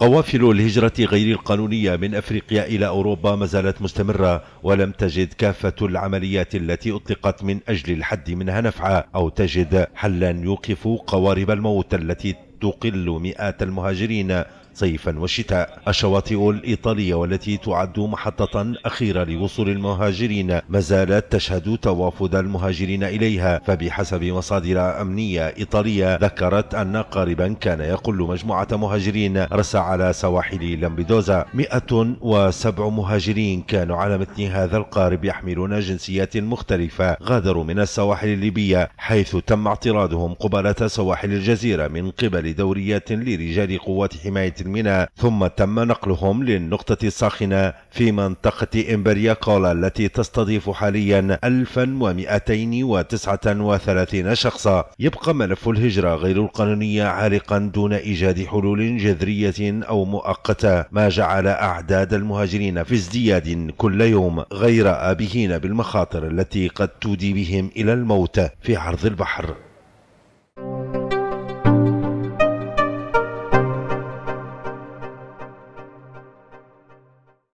قوافل الهجرة غير القانونية من أفريقيا إلى أوروبا ما زالت مستمرة ولم تجد كافة العمليات التي أطلقت من أجل الحد منها نفعا أو تجد حلا يوقف قوارب الموت التي تقل مئات المهاجرين صيفا وشتاء الشواطئ الإيطالية والتي تعد محطة أخيرة لوصول المهاجرين ما زالت تشهد توافد المهاجرين إليها فبحسب مصادر أمنية إيطالية ذكرت أن قاربا كان يقل مجموعة مهاجرين رس على سواحل لامبيدوزا 107 مهاجرين كانوا على متن هذا القارب يحملون جنسيات مختلفة غادروا من السواحل الليبية حيث تم اعتراضهم قبالة سواحل الجزيرة من قبل دوريات لرجال قوات حماية الميناء ثم تم نقلهم للنقطة الساخنة في منطقة إمبريا كولا التي تستضيف حاليا 1239 شخصا يبقى ملف الهجرة غير القانونية عالقا دون إيجاد حلول جذرية أو مؤقتة ما جعل أعداد المهاجرين في ازدياد كل يوم غير آبهين بالمخاطر التي قد تودي بهم إلى الموت في عرض البحر